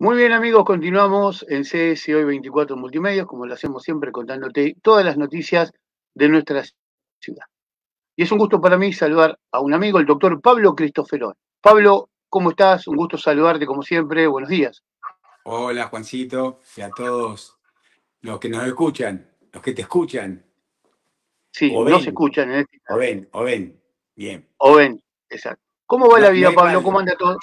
Muy bien amigos, continuamos en CS Hoy 24 Multimedios, como lo hacemos siempre contándote todas las noticias de nuestra ciudad. Y es un gusto para mí saludar a un amigo, el doctor Pablo Cristoferón. Pablo, ¿cómo estás? Un gusto saludarte como siempre, buenos días. Hola Juancito y a todos los que nos escuchan, los que te escuchan. Sí, o nos ven, escuchan ¿eh? O ven, o ven, bien. O ven, exacto. ¿Cómo va la vida, Pablo? ¿Cómo anda todo?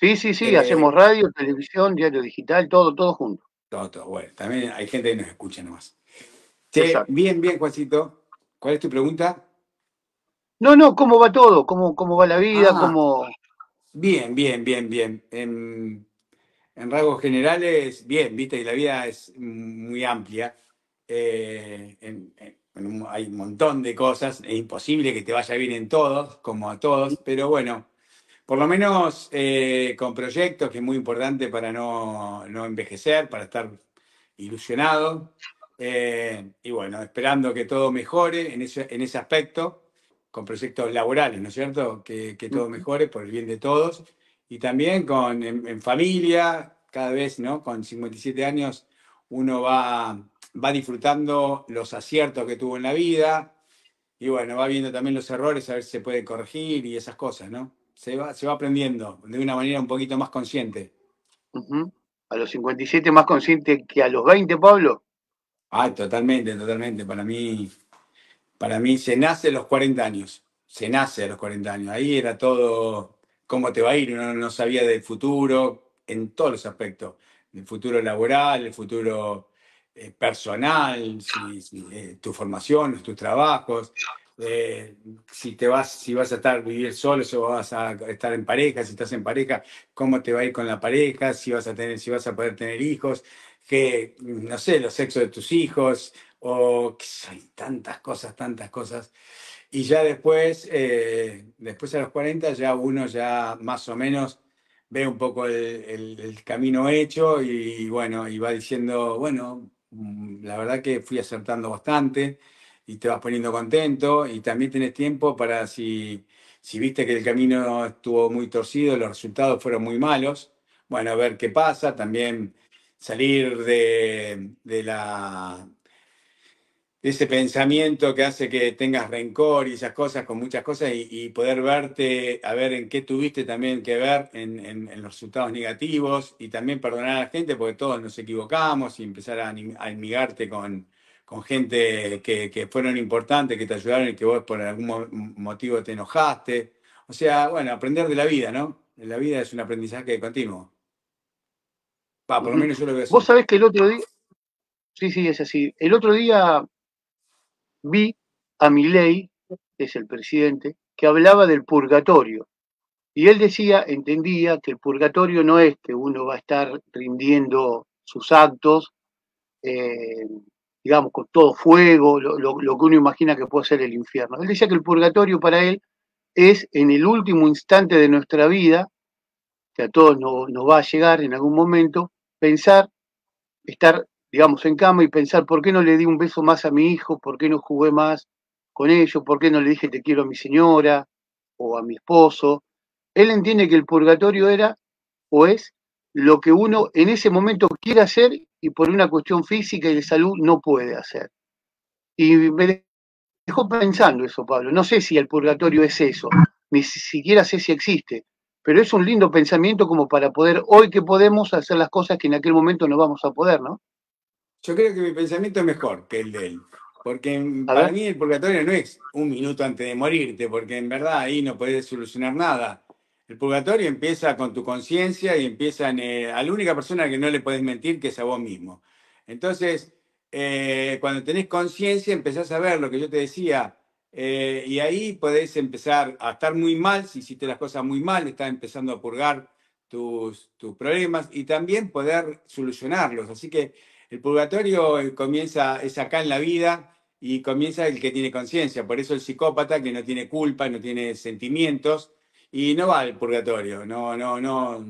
Sí, sí, sí, eh, hacemos radio, televisión, diario digital, todo, todo junto. Todo, todo, bueno, también hay gente que nos escucha nomás. bien, bien, Juancito. ¿Cuál es tu pregunta? No, no, ¿cómo va todo? ¿Cómo, cómo va la vida? Ah. ¿Cómo... Bien, bien, bien, bien. En, rasgos generales, bien, viste, y la vida es muy amplia. Eh, hay un montón de cosas, es imposible que te vaya bien en todos, como a todos, pero bueno, por lo menos eh, con proyectos, que es muy importante para no, envejecer, para estar ilusionado. Eh, y bueno, esperando que todo mejore en ese, aspecto, con proyectos laborales, ¿no es cierto? Que, todo mejore por el bien de todos. Y también en, familia, cada vez, ¿no? Con 57 años uno va, va disfrutando los aciertos que tuvo en la vida y bueno, va viendo también los errores, a ver si se puede corregir y esas cosas, ¿no? se va, aprendiendo de una manera un poquito más consciente. A los 57 más consciente que a los 20, Pablo. Ah, totalmente, totalmente. Para mí, para mí se nace a los 40 años. Se nace a los 40 años. Ahí era todo cómo te va a ir. Uno no sabía del futuro en todos los aspectos. El futuro laboral, el futuro eh, personal, eh, tu formación, tus trabajos si te vas, si vas a estar vivir solo, si vas a estar en pareja, si estás en pareja, cómo te va a ir con la pareja, si vas a tener, si vas a poder tener hijos, que no sé, los sexos de tus hijos, o hay tantas cosas, tantas cosas. Y ya después, eh, después a los 40, ya uno ya más o menos ve un poco el, camino hecho y bueno, y va diciendo, bueno, mm, la verdad que fui acertando bastante y te vas poniendo contento y también tenés tiempo para si, viste que el camino estuvo muy torcido, los resultados fueron muy malos, bueno, a ver qué pasa, también salir de, la ese pensamiento que hace que tengas rencor y esas cosas con muchas cosas y, poder verte, a ver en qué tuviste también que ver en, los resultados negativos y también perdonar a la gente porque todos nos equivocamos y empezar a, a con, con gente que, fueron importantes, que te ayudaron y que vos por algún motivo te enojaste. O sea, bueno, aprender de la vida, ¿no? La vida es un aprendizaje continuo. Va, por lo menos yo lo veo Vos sabés que el otro día. Sí, sí, es así. El otro día vi a Milei, que es el presidente, que hablaba del purgatorio. Y él decía, entendía que el purgatorio no es que uno va a estar rindiendo sus actos eh, digamos, con todo fuego, lo, lo, que uno imagina que puede ser el infierno. Él decía que el purgatorio para él es en el último instante de nuestra vida, que a todos nos va a llegar en algún momento, pensar, estar, digamos, en cama y pensar, ¿por qué no le di un beso más a mi hijo? ¿Por qué no jugué más con ellos? ¿Por qué no le dije te quiero a mi señora o a mi esposo? Él entiende que el purgatorio era o es lo que uno en ese momento quiere hacer y por una cuestión física y de salud no puede hacer. Y me dejó pensando eso, Pablo. No sé si el purgatorio es eso, ni siquiera sé si existe, pero es un lindo pensamiento como para poder, hoy que podemos, hacer las cosas que en aquel momento no vamos a poder, ¿no? Yo creo que mi pensamiento es mejor que el de él, porque para mí el purgatorio no es un minuto antes de morirte, porque en verdad ahí no puedes solucionar nada el purgatorio empieza con tu conciencia y empieza eh, a la única persona que no le puedes mentir, que es a vos mismo. Entonces, eh, cuando tenés conciencia, empezás a ver lo que yo te decía, eh, y ahí podés empezar a estar muy mal, si hiciste las cosas muy mal, estás empezando a purgar tus, problemas y también poder solucionarlos. Así que el purgatorio comienza, es acá en la vida y comienza el que tiene conciencia. Por eso el psicópata que no tiene culpa, no tiene sentimientos, y no va al purgatorio, no, no, no,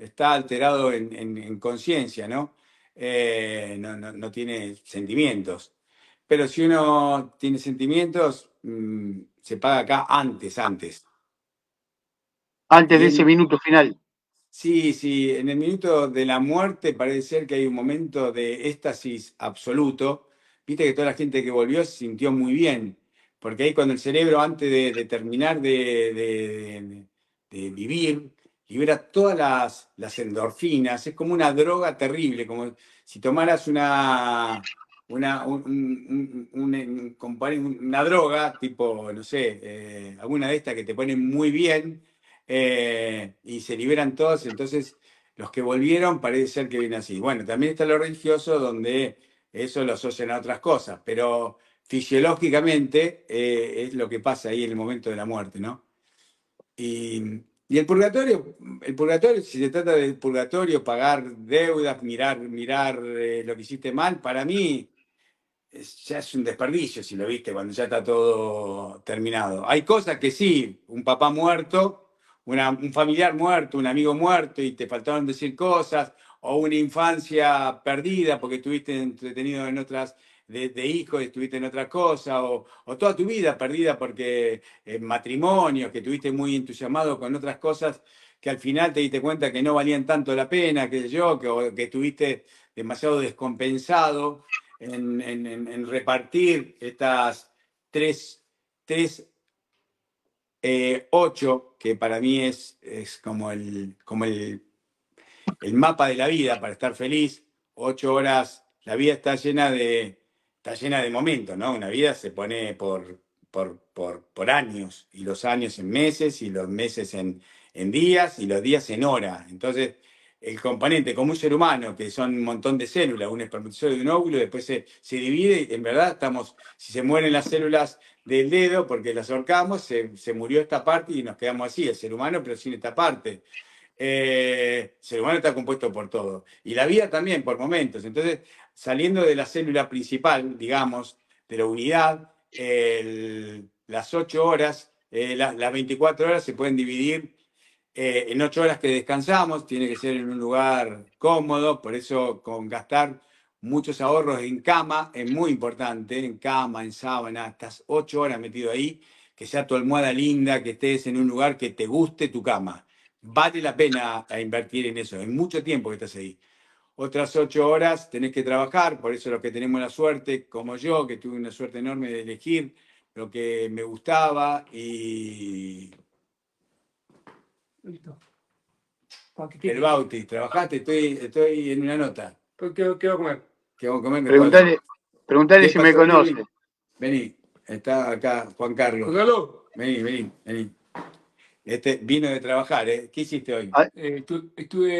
está alterado en, conciencia, eh, ¿no? no, tiene sentimientos. Pero si uno tiene sentimientos, mm, se paga acá antes, antes. Antes de ese minuto final. Sí, sí, en el minuto de la muerte parece ser que hay un momento de éxtasis absoluto. Viste que toda la gente que volvió se sintió muy bien porque ahí cuando el cerebro, antes de, terminar de, vivir, libera todas las, endorfinas, es como una droga terrible, como si tomaras una, una, una droga, tipo, no sé, eh, alguna de estas que te ponen muy bien eh, y se liberan todas, entonces los que volvieron parece ser que vienen así. Bueno, también está lo religioso donde eso lo asocian a otras cosas, pero fisiológicamente eh, es lo que pasa ahí en el momento de la muerte, ¿no? Y, el purgatorio, el purgatorio, si se trata del purgatorio, pagar deudas, mirar, mirar eh, lo que hiciste mal, para mí ya es un desperdicio si lo viste cuando ya está todo terminado. Hay cosas que sí, un papá muerto, un familiar muerto, un amigo muerto y te faltaron decir cosas, o una infancia perdida porque estuviste entretenido en otras de, hijos, estuviste en otra cosa, o, toda tu vida perdida porque en eh, matrimonio que estuviste muy entusiasmado con otras cosas que al final te diste cuenta que no valían tanto la pena, que yo, que, que estuviste demasiado descompensado en, repartir estas tres, tres eh, ocho, que para mí es, es como, el, como el mapa de la vida para estar feliz, ocho horas, la vida está llena de está llena de momentos, ¿no? Una vida se pone por, por, años, y los años en meses, y los meses en, en días, y los días en horas. Entonces, el componente como un ser humano, que son un montón de células, un espermatozoide y un óvulo, después se, divide, y en verdad estamos, si se mueren las células del dedo porque las ahorcamos, se, murió esta parte y nos quedamos así, el ser humano, pero sin esta parte. Eh, el ser humano está compuesto por todo. Y la vida también, por momentos. Entonces, saliendo de la célula principal, digamos, de la unidad, las 8 horas, eh, las 24 horas se pueden dividir eh, en 8 horas que descansamos, tiene que ser en un lugar cómodo, por eso con gastar muchos ahorros en cama es muy importante, en cama, en sábana, estás 8 horas metido ahí, que sea tu almohada linda, que estés en un lugar que te guste tu cama. Vale la pena eh, invertir en eso, Es mucho tiempo que estás ahí. Otras ocho horas tenés que trabajar, por eso los que tenemos la suerte, como yo, que tuve una suerte enorme de elegir lo que me gustaba y... El Bauti, trabajaste, estoy, estoy en una nota. Pues, ¿Qué, qué voy a comer? ¿Qué comer? Preguntale, si me conoce. Vení, está acá Juan Carlos. Juan Carlos. Vení, vení, vení. Este vino de trabajar, ¿eh? ¿Qué hiciste hoy? Ah. Eh, estuve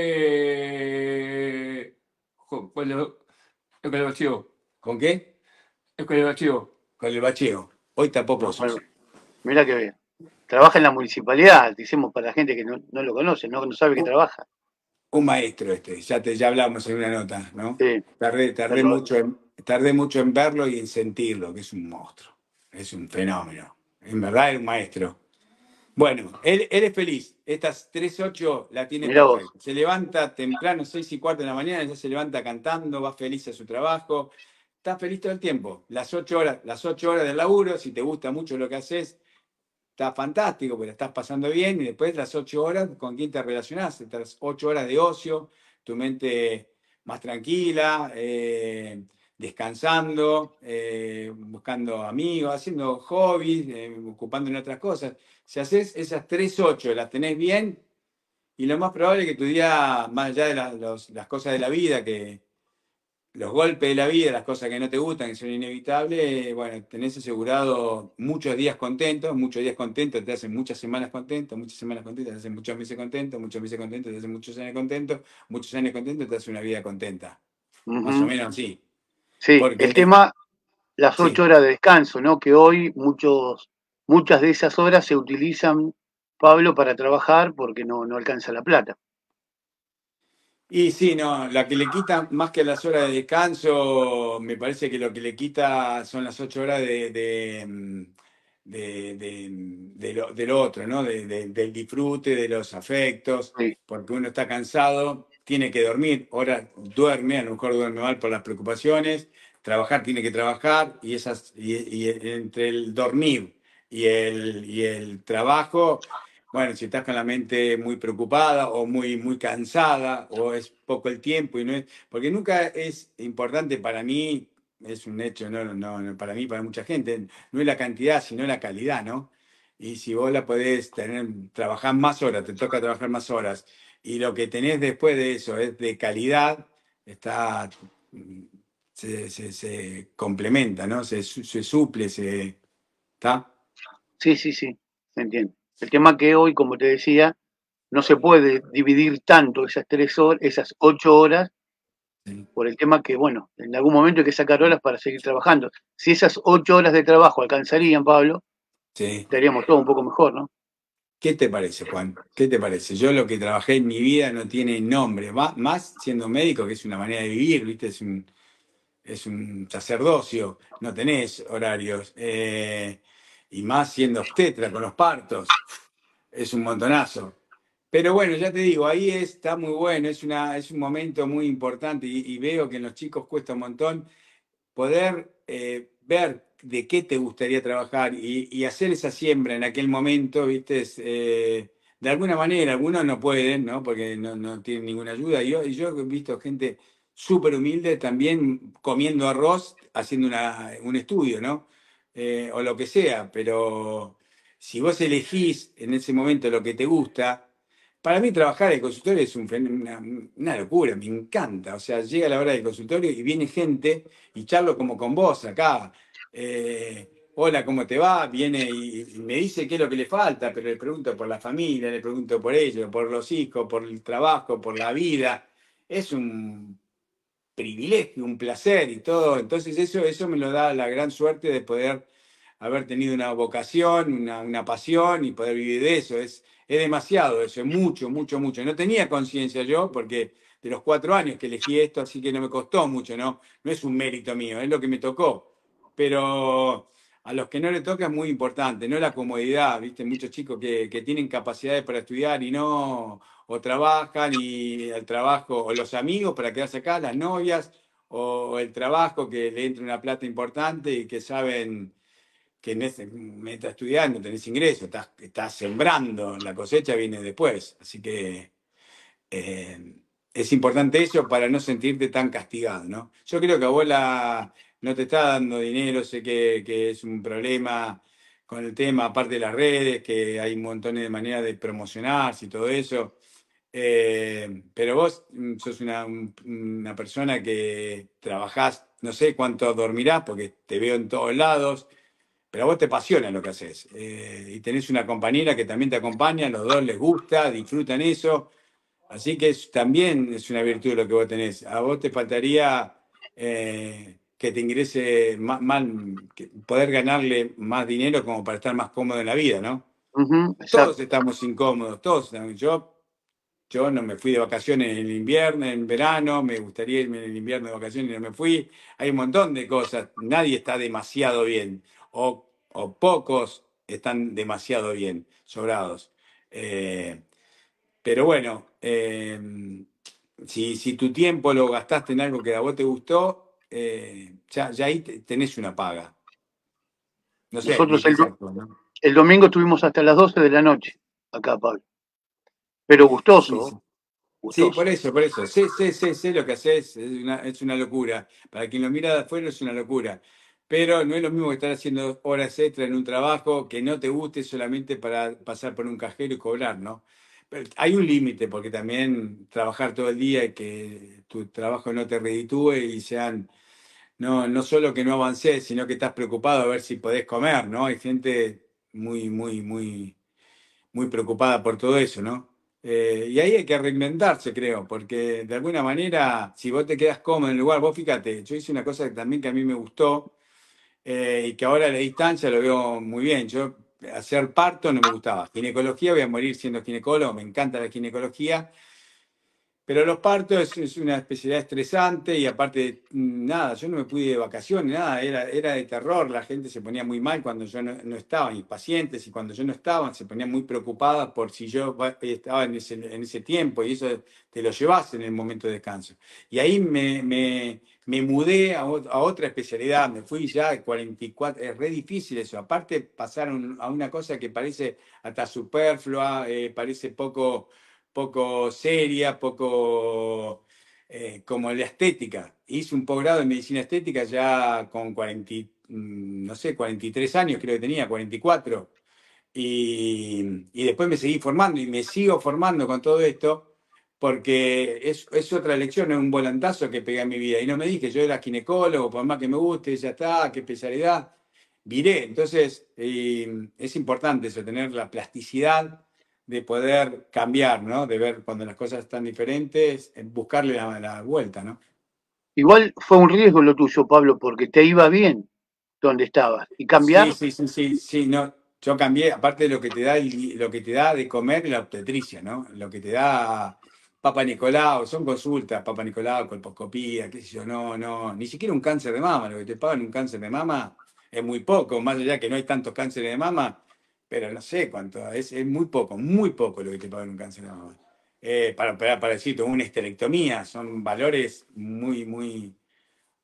con, el bacheo. ¿Con qué? Con el bacheo. Con el bacheo. Hoy tampoco. mira qué bien. Trabaja en la municipalidad, decimos para la gente que no, lo conoce, no, sabe que trabaja. Un maestro este, ya te ya hablamos en una nota, ¿no? Sí. Tardé, mucho en, mucho en verlo y en sentirlo, que es un monstruo, es un fenómeno. En verdad es un maestro bueno, él, es feliz. Estas 3-8 la tiene Se levanta temprano, 6 y cuarto de la mañana, ya se levanta cantando, va feliz a su trabajo. Está feliz todo el tiempo. Las 8 horas, las 8 horas del laburo, si te gusta mucho lo que haces, está fantástico, porque estás pasando bien. Y después las 8 horas, ¿con quién te relacionás? Estas 8 horas de ocio, tu mente más tranquila, eh, descansando, eh, buscando amigos, haciendo hobbies, eh, ocupando en otras cosas. Si haces esas tres ocho, las tenés bien, y lo más probable es que tu día, más allá de las cosas de la vida, que los golpes de la vida, las cosas que no te gustan, que son inevitables, bueno, tenés asegurado muchos días contentos, muchos días contentos te hacen muchas semanas contentos, muchas semanas contentas te hacen muchos meses contentos, muchos meses contentos te hacen muchos años contentos, muchos años contentos te hace una vida contenta. Más o menos, así. Sí, el tema, las ocho horas de descanso, ¿no? Que hoy muchos Muchas de esas horas se utilizan, Pablo, para trabajar porque no, no alcanza la plata. Y sí, no, la que le quita más que las horas de descanso, me parece que lo que le quita son las ocho horas de, lo, del otro, ¿no? del disfrute, de los afectos, porque uno está cansado, tiene que dormir, ahora duerme, a lo mejor duerme mal por las preocupaciones, trabajar tiene que trabajar, y, esas, y entre el dormir y el, y el trabajo, bueno, si estás con la mente muy preocupada o muy, muy cansada o es poco el tiempo y no es, porque nunca es importante para mí, es un hecho, no, no, no para mí, para mucha gente, no es la cantidad, sino la calidad, ¿no? Y si vos la podés tener, trabajar más horas, te toca trabajar más horas, y lo que tenés después de eso es de calidad, está, mm, se, complementa, ¿no? Se, se suple, se, ¿está? Sí, sí, sí, se entiende. El tema que hoy, como te decía, no se puede dividir tanto esas tres horas, esas ocho horas, por el tema que, bueno, en algún momento hay que sacar horas para seguir trabajando. Si esas ocho horas de trabajo alcanzarían, Pablo, estaríamos todos un poco mejor, ¿no? ¿Qué te parece, Juan? ¿Qué te parece? Yo lo que trabajé en mi vida no tiene nombre, más siendo médico, que es una manera de vivir, ¿viste? Es un, sacerdocio, no tenés horarios. Eh, y más siendo obstetra con los partos, es un montonazo. Pero bueno, ya te digo, ahí está muy bueno, es, una, es un momento muy importante y, veo que en los chicos cuesta un montón poder eh, ver de qué te gustaría trabajar y, hacer esa siembra en aquel momento, ¿viste? Eh, de alguna manera, algunos no pueden, ¿no? Porque no, no tienen ninguna ayuda. Yo, yo he visto gente súper humilde también comiendo arroz, haciendo una, un estudio, ¿no? Eh, o lo que sea, pero si vos elegís en ese momento lo que te gusta, para mí trabajar en consultorio es una, locura, me encanta. O sea, llega la hora del consultorio y viene gente y charlo como con vos acá. Eh, hola, ¿cómo te va? Viene y, me dice qué es lo que le falta, pero le pregunto por la familia, le pregunto por ellos, por los hijos, por el trabajo, por la vida. Es un privilegio, un placer y todo. Entonces eso, eso me lo da la gran suerte de poder haber tenido una vocación, una, una pasión y poder vivir de eso. Es, es demasiado eso, es mucho, mucho, mucho. No tenía conciencia yo porque de los cuatro años que elegí esto, así que no me costó mucho, ¿no? No es un mérito mío, es lo que me tocó. Pero a los que no le toca es muy importante, ¿no? La comodidad, ¿viste? Muchos chicos que tienen capacidades para estudiar y no o trabajan y el trabajo, o los amigos para quedarse acá, las novias, o el trabajo que le entra una plata importante y que saben que en está estudiando tenés ingreso, estás, estás, sembrando, la cosecha viene después. Así que eh, es importante eso para no sentirte tan castigado, ¿no? Yo creo que abuela no te está dando dinero, sé que, que es un problema con el tema, aparte de las redes, que hay montones de maneras de promocionarse y todo eso. Eh, pero vos mm, sos una, persona que trabajás, no sé cuánto dormirás porque te veo en todos lados, pero a vos te apasiona lo que haces. Eh, y tenés una compañera que también te acompaña, los dos les gusta, disfrutan eso. Así que también es una virtud lo que vos tenés. A vos te faltaría eh, que te ingrese más, poder ganarle más dinero como para estar más cómodo en la vida, ¿no? todos estamos incómodos, todos. Yo yo no me fui de vacaciones en invierno, en verano, me gustaría irme en el invierno de vacaciones y no me fui. Hay un montón de cosas, nadie está demasiado bien o, pocos están demasiado bien, sobrados. Eh, pero bueno, eh, si, tu tiempo lo gastaste en algo que a vos te gustó, eh, ya, ahí tenés una paga. Nosotros el, el domingo estuvimos hasta las 12 de la noche acá, Pablo pero gustoso. Sí, por eso, por eso. Sé, sé, sé, sé lo que haces, es una, locura. Para quien lo mira de afuera es una locura. Pero no es lo mismo que estar haciendo horas extra en un trabajo que no te guste solamente para pasar por un cajero y cobrar, ¿no? Pero hay un límite, porque también trabajar todo el día y que tu trabajo no te reditúe y sean no, no solo que no avances, sino que estás preocupado a ver si podés comer, ¿no? Hay gente muy, muy, muy, muy preocupada por todo eso, ¿no? Eh, y ahí hay que reinventarse, creo, porque de alguna manera, si vos te quedas cómodo en el lugar, vos fíjate, yo hice una cosa que también que a mí me gustó eh, y que ahora a la distancia lo veo muy bien. Yo hacer parto no me gustaba. Ginecología, voy a morir siendo ginecólogo, me encanta la ginecología, pero los partos es, una especialidad estresante y aparte, mm, nada, yo no me pude de vacaciones, nada, era, era de terror, la gente se ponía muy mal cuando yo no, estaba, mis pacientes, y cuando yo no estaba, se ponían muy preocupadas por si yo estaba en ese, en ese tiempo y eso te lo llevas en el momento de descanso. Y ahí me, me, me mudé a, otra especialidad, me fui ya de 44, es re difícil eso, aparte pasaron a una cosa que parece hasta superflua, eh, parece poco poco seria, poco eh, como la estética. Hice un posgrado en medicina estética ya con 40, mm, no sé, 43 años creo que tenía, 44. Y, y después me seguí formando y me sigo formando con todo esto porque es, es otra lección, es un volantazo que pegué en mi vida. Y no me dije, yo era ginecólogo, por más que me guste, ya está, qué especialidad. Viré. Entonces, es importante eso, tener la plasticidad de poder cambiar, ¿no? De ver cuando las cosas están diferentes, buscarle la, vuelta, ¿no? Igual fue un riesgo lo tuyo, Pablo, porque te iba bien donde estabas. Y cambiar. Sí, sí, sí, sí, no. Yo cambié, aparte de lo que te da lo que te da de comer la obstetricia, ¿no? Lo que te da Papa Nicolau, son consultas, Papa Nicolau, colposcopía, qué sé yo, no, no, ni siquiera un cáncer de mama, lo que te pagan un cáncer de mama es muy poco, más allá que no hay tantos cánceres de mama, pero no sé cuánto, es, es muy poco, muy poco lo que te pagan un cáncer de eh, para, para, decirte, una esterectomía, son valores muy, muy,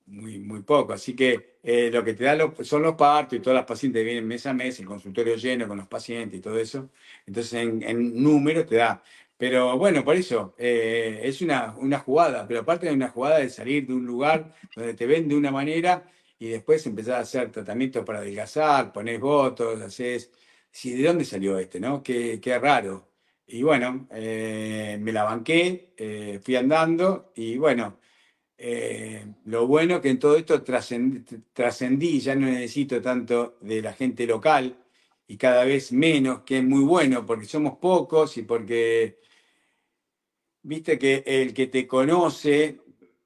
muy, muy poco. Así que eh, lo que te da son los partos y todas las pacientes vienen mes a mes, el consultorio lleno con los pacientes y todo eso. Entonces, en, números número te da. Pero bueno, por eso eh, es una, una jugada, pero aparte de una jugada de salir de un lugar donde te ven de una manera y después empezar a hacer tratamientos para adelgazar, pones votos, haces de dónde salió este, ¿no? Qué, raro. Y bueno, eh, me la banqué, eh, fui andando y bueno, eh, lo bueno que en todo esto trascendí, ya no necesito tanto de la gente local y cada vez menos, que es muy bueno porque somos pocos y porque, viste que el que te conoce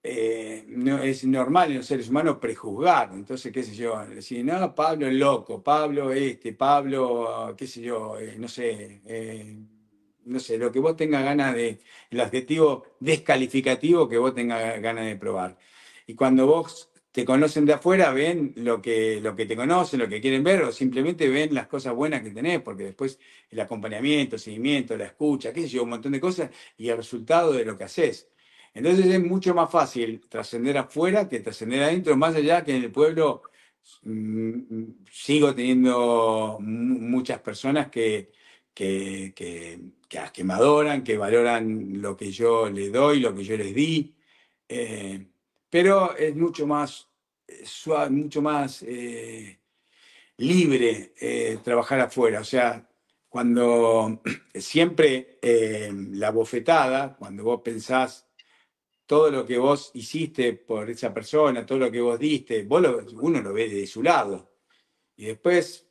eh, no, es normal en los seres humanos prejuzgar. Entonces, qué sé yo, decir, no, Pablo es loco, Pablo este, Pablo, qué sé yo, eh, no sé, eh, no sé, lo que vos tengas ganas de, el adjetivo descalificativo que vos tengas ganas de probar. Y cuando vos te conocen de afuera, ven lo que, lo que te conocen, lo que quieren ver, o simplemente ven las cosas buenas que tenés, porque después el acompañamiento, el seguimiento, la escucha, qué sé yo, un montón de cosas, y el resultado de lo que haces. Entonces es mucho más fácil trascender afuera que trascender adentro, más allá que en el pueblo mm, mm, sigo teniendo muchas personas que, que, que, me adoran, que valoran lo que yo les doy, lo que yo les di, eh, pero es mucho más eh, suave, mucho más eh, libre trabajar afuera. O sea, cuando siempre la bofetada, cuando vos pensás todo lo que vos hiciste por esa persona, todo lo que vos diste, vos uno lo ve de su lado. Y después,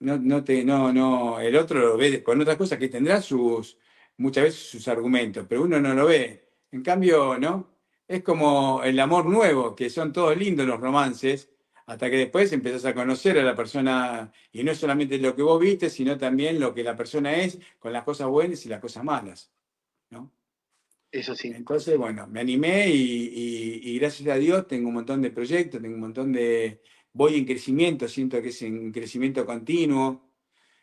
no, no te, no, no, el otro lo ve con otras cosas que tendrá sus, muchas veces sus argumentos, pero uno no lo ve. En cambio, ¿no? Es como el amor nuevo, que son todos lindos los romances, hasta que después empezás a conocer a la persona, y no solamente lo que vos viste, sino también lo que la persona es, con las cosas buenas y las cosas malas. Eso sí. Entonces, bueno, me animé y, gracias a Dios tengo un montón de proyectos, tengo un montón de... Voy en crecimiento, siento que es en crecimiento continuo.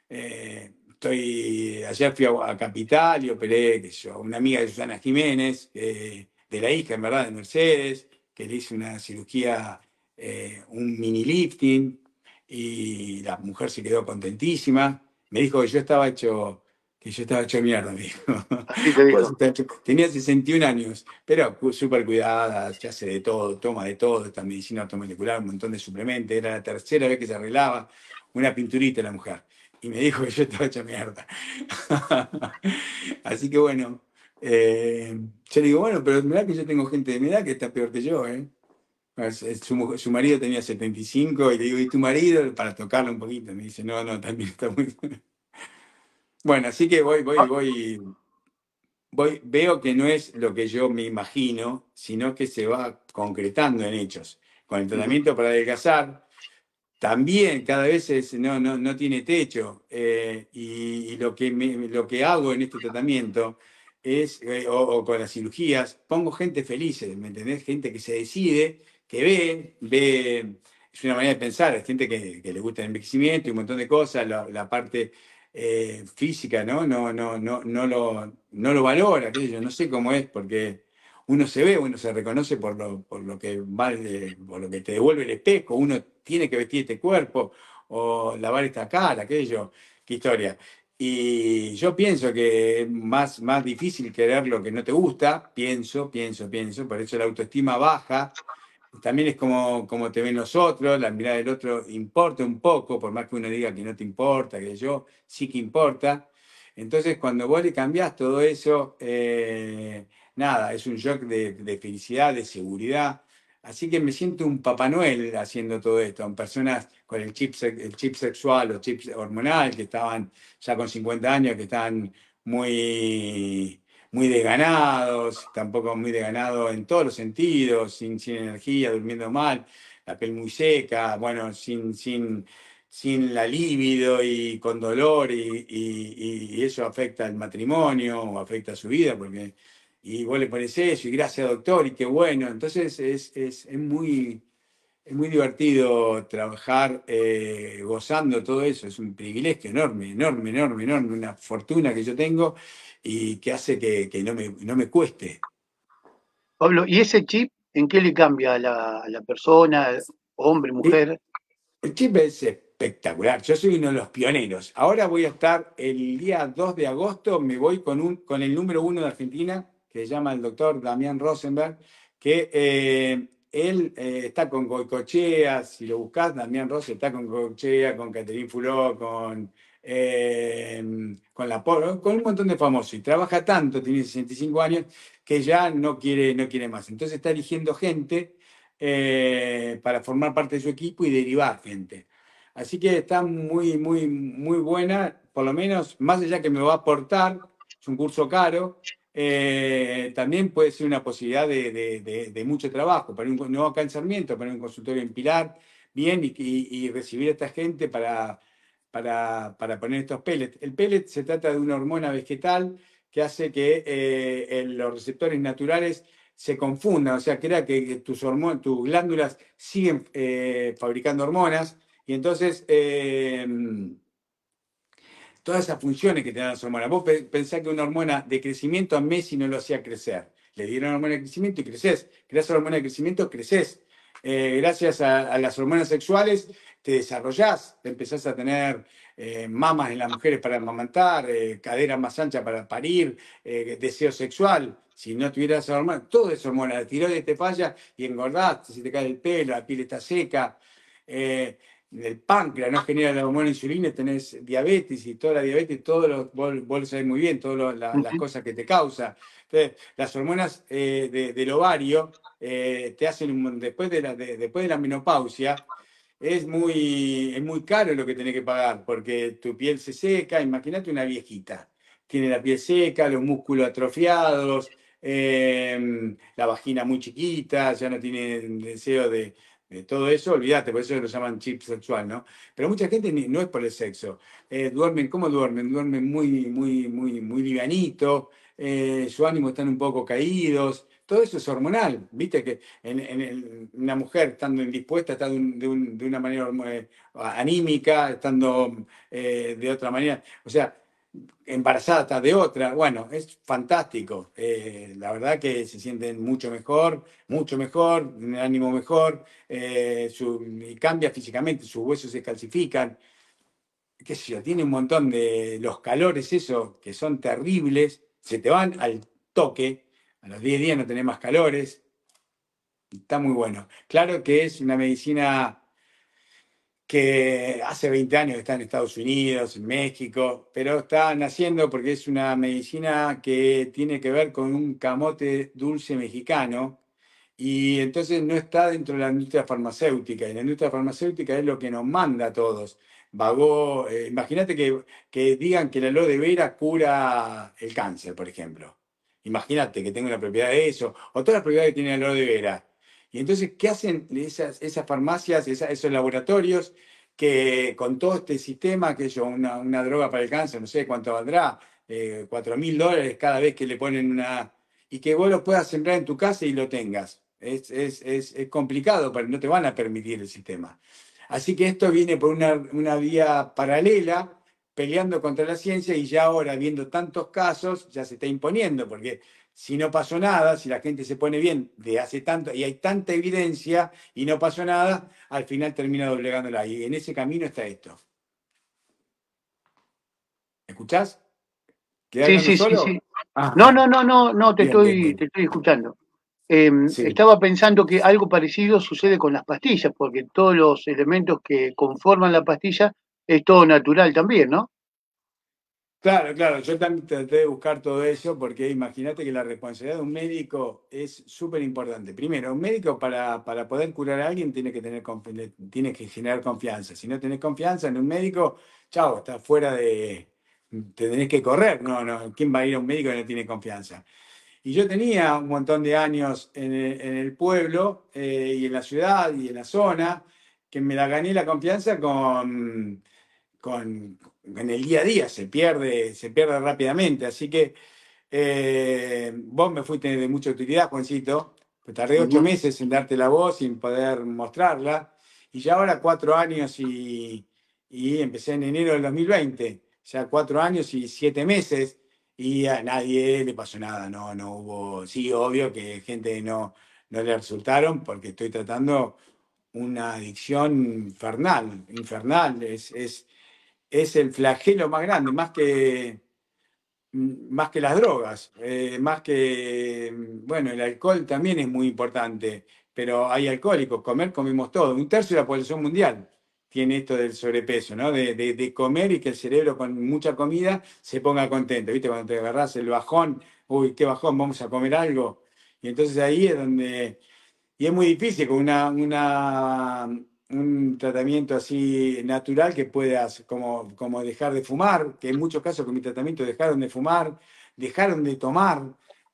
Eh, estoy, ayer fui a, Capital y operé, que yo, una amiga de Susana Jiménez, de la hija, en verdad, de Mercedes, que le hice una cirugía, eh, un mini lifting, y la mujer se quedó contentísima. Me dijo que yo estaba hecho que yo estaba hecho mierda, amigo. Tenía 61 años, pero súper cuidada, se hace de todo, toma de todo, esta medicina automolecular, un montón de suplementos, era la tercera vez que se arreglaba, una pinturita la mujer. Y me dijo que yo estaba hecha mierda. Así que bueno, eh, yo le digo, bueno, pero verdad que yo tengo gente de mi edad que está peor que yo, ¿eh? Su, marido tenía 75 y le digo, ¿y tu marido? Para tocarlo un poquito. Me dice, no, no, también está muy... Bueno, así que voy, voy, ah. voy, voy, veo que no es lo que yo me imagino, sino que se va concretando en hechos. Con el tratamiento para adelgazar, también cada vez es, no, no, tiene techo. Eh, y, lo, que lo que hago en este tratamiento es, eh, o, con las cirugías, pongo gente feliz, ¿me entendés? Gente que se decide, que ve, ve, es una manera de pensar, es gente que, le gusta el envejecimiento y un montón de cosas, la parte eh, física, ¿no? No, no, no, no, lo, no lo valora, ¿qué? yo no sé cómo es, porque uno se ve, uno se reconoce por lo, por lo que vale, por lo que te devuelve el espejo, uno tiene que vestir este cuerpo, o lavar esta cara, aquello, qué historia. Y yo pienso que es más, más difícil querer lo que no te gusta, pienso, pienso, pienso, por eso la autoestima baja, también es como, como te ven los otros, la mirada del otro importa un poco, por más que uno diga que no te importa, que yo sí que importa. Entonces, cuando vos le cambiás todo eso, eh, nada, es un shock de, felicidad, de seguridad. Así que me siento un Papá Noel haciendo todo esto, con personas con el chip, el chip sexual o chip hormonal, que estaban ya con 50 años, que estaban muy muy ganados, tampoco muy ganado en todos los sentidos, sin, sin energía, durmiendo mal, la piel muy seca, bueno, sin, sin, sin la libido y con dolor y, eso afecta al matrimonio o afecta a su vida porque y vos le pones eso y gracias doctor y qué bueno entonces es, es, es muy es muy divertido trabajar eh, gozando todo eso. Es un privilegio enorme, enorme, enorme, enorme. Una fortuna que yo tengo y que hace que, no, me, no, me, cueste. Pablo, ¿y ese chip en qué le cambia a la, persona, hombre, mujer? El, chip es espectacular. Yo soy uno de los pioneros. Ahora voy a estar el día 2 de agosto, me voy con, un, con el número uno de Argentina, que se llama el doctor Damián Rosenberg, que... Eh, él eh, está con Goicochea, si lo buscás, Damián Rossi está con Goicochea, con Caterín Fuló, em, con, la con con un montón de famosos. Y trabaja tanto, tiene 65 años, que ya no quiere, no quiere más. Entonces está eligiendo gente eh, para formar parte de su equipo y derivar gente. Así que está muy, muy, muy buena, por lo menos, más allá que me va a aportar, es un curso caro, eh, también puede ser una posibilidad de, mucho trabajo, para un nuevo acá para un consultorio en Pilar, bien, y, recibir a esta gente para, para, para, poner estos pellets. El pellet se trata de una hormona vegetal que hace que eh, los receptores naturales se confundan, o sea, crea que tus, tus glándulas siguen eh, fabricando hormonas y entonces todas esas funciones que tenían las hormonas. Vos pensás que una hormona de crecimiento a Messi no lo hacía crecer. Le dieron hormona de crecimiento y creces. Gracias hormona de crecimiento creces. Eh, gracias a, las hormonas sexuales te desarrollás, te empezás a tener eh, mamas en las mujeres para amamantar, eh, cadera más ancha para parir, eh, deseo sexual. Si no tuvieras hormonas, todo es hormona. La tiroides te falla y engordaste, si te cae el pelo, la piel está seca. Eh, el páncreas, no ah. genera la hormona insulina, tenés diabetes y toda la diabetes, vos, lo sabés muy bien, todas las cosas que te causa. Entonces, las hormonas eh, del ovario eh, te hacen, después, de la, después de la menopausia, es muy, es muy caro lo que tenés que pagar, porque tu piel se seca, imagínate una viejita, tiene la piel seca, los músculos atrofiados, eh, la vagina muy chiquita, ya no tiene deseo de, eh, todo eso, olvídate, por eso lo llaman chip sexual, ¿no? Pero mucha gente no es por el sexo. Eh, duermen, ¿cómo duermen? Duermen muy, muy, muy, muy livianito, eh, su ánimo están un poco caídos. Todo eso es hormonal, viste que en, una mujer estando indispuesta está de, de una manera anímica, estando de otra manera. O sea, embarazada de otra. Bueno, es fantástico. Eh, la verdad que se sienten mucho mejor, mucho mejor, un ánimo mejor, eh, cambia físicamente, sus huesos se calcifican. que se tiene un montón de los calores, eso, que son terribles, se te van al toque. A los 10 días no tenés más calores. Está muy bueno. Claro que es una medicina que hace 20 años está en Estados Unidos, en México, pero está naciendo porque es una medicina que tiene que ver con un camote dulce mexicano y entonces no está dentro de la industria farmacéutica y la industria farmacéutica es lo que nos manda a todos. Vagó, eh, imagínate que, que, digan que la aloe de vera cura el cáncer, por ejemplo. Imagínate que tenga una propiedad de eso, o todas las propiedades que tiene la aloe de vera. Y entonces, ¿qué hacen esas, farmacias, esos laboratorios que con todo este sistema, que yo, una, droga para el cáncer, no sé cuánto valdrá, eh, cuatro mil dólares cada vez que le ponen una... y que vos lo puedas sembrar en tu casa y lo tengas? Es, complicado, pero no te van a permitir el sistema. Así que esto viene por una, una vía paralela, peleando contra la ciencia y ya ahora, viendo tantos casos, ya se está imponiendo, porque si no pasó nada, si la gente se pone bien de hace tanto y hay tanta evidencia y no pasó nada, al final termina doblegándola. Y en ese camino está esto. ¿Me ¿Escuchás? Sí, sí, sí, ah. no, no, no, no, no, te, estoy, te estoy escuchando. Em, estaba pensando que algo parecido sucede con las pastillas, porque todos los elementos que conforman la pastilla es todo natural también, ¿no? Claro, claro, yo también traté de buscar todo eso porque imagínate que la responsabilidad de un médico es súper importante. Primero, un médico para, poder curar a alguien tiene que, tener, tiene que generar confianza. Si no tenés confianza en un médico, chao, estás fuera de... te tenés que correr. No, no, ¿quién va a ir a un médico que no tiene confianza? Y yo tenía un montón de años en el, pueblo eh, y en la ciudad y en la zona que me la gané la confianza con en el día a día, se pierde, se pierde rápidamente. Así que eh, vos me fuiste de mucha utilidad, Juancito. tardé ocho meses en darte la voz sin poder mostrarla. Y ya ahora cuatro años y, empecé en enero del 2020. o sea, cuatro años y siete meses y a nadie le pasó nada, no, no hubo, sí, obvio que gente no, no le resultaron porque estoy tratando una adicción infernal, infernal, es, es el flagelo más grande, más que, mm, más que las drogas, eh, más que, mm, bueno, el alcohol también es muy importante, pero hay alcohólicos, comer comemos todo. Un tercio de la población mundial tiene esto del sobrepeso, ¿no? De, comer y que el cerebro con mucha comida se ponga contento, ¿viste? Cuando te agarras el bajón, uy, qué bajón, vamos a comer algo. Y entonces ahí es donde... Y es muy difícil con una un tratamiento así natural que puedas, como, como dejar de fumar, que en muchos casos con mi tratamiento dejaron de fumar, dejaron de tomar,